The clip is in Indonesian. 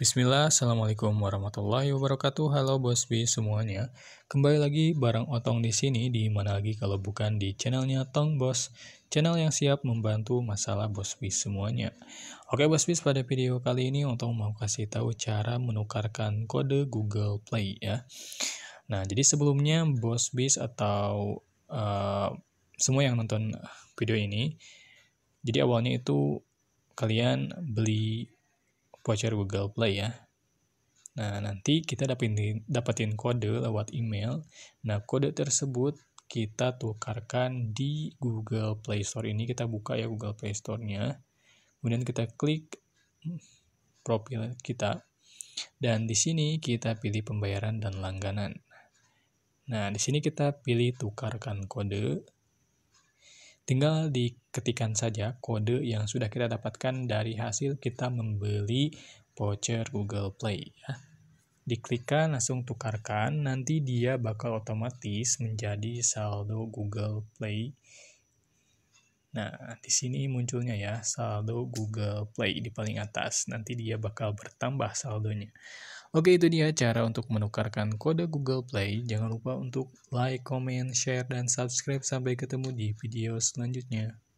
Bismillah, Assalamualaikum warahmatullahi wabarakatuh. Halo Bos B semuanya. Kembali lagi bareng Otong di sini, di mana lagi kalau bukan di channelnya Tong Bos, channel yang siap membantu masalah Bos B semuanya. Oke Bos B, pada video kali ini Otong mau kasih tahu cara menukarkan kode Google Play ya. Nah, jadi sebelumnya Bos Bis atau uh, semua yang nonton video ini, jadi awalnya itu kalian beli voucher Google Play ya. Nah, nanti kita dapetin, dapetin kode lewat email. Nah, kode tersebut kita tukarkan di Google Play Store ini. Kita buka ya Google Play Store-nya. Kemudian kita klik profil kita. Dan di sini kita pilih pembayaran dan langganan. Nah, di sini kita pilih tukarkan kode. Tinggal diketikkan saja kode yang sudah kita dapatkan dari hasil kita membeli voucher Google Play. Ya. Diklikkan langsung tukarkan, nanti dia bakal otomatis menjadi saldo Google Play Nah, di sini munculnya ya saldo Google Play di paling atas. Nanti dia bakal bertambah saldonya. Oke, itu dia cara untuk menukarkan kode Google Play. Jangan lupa untuk like, comment, share, dan subscribe. Sampai ketemu di video selanjutnya.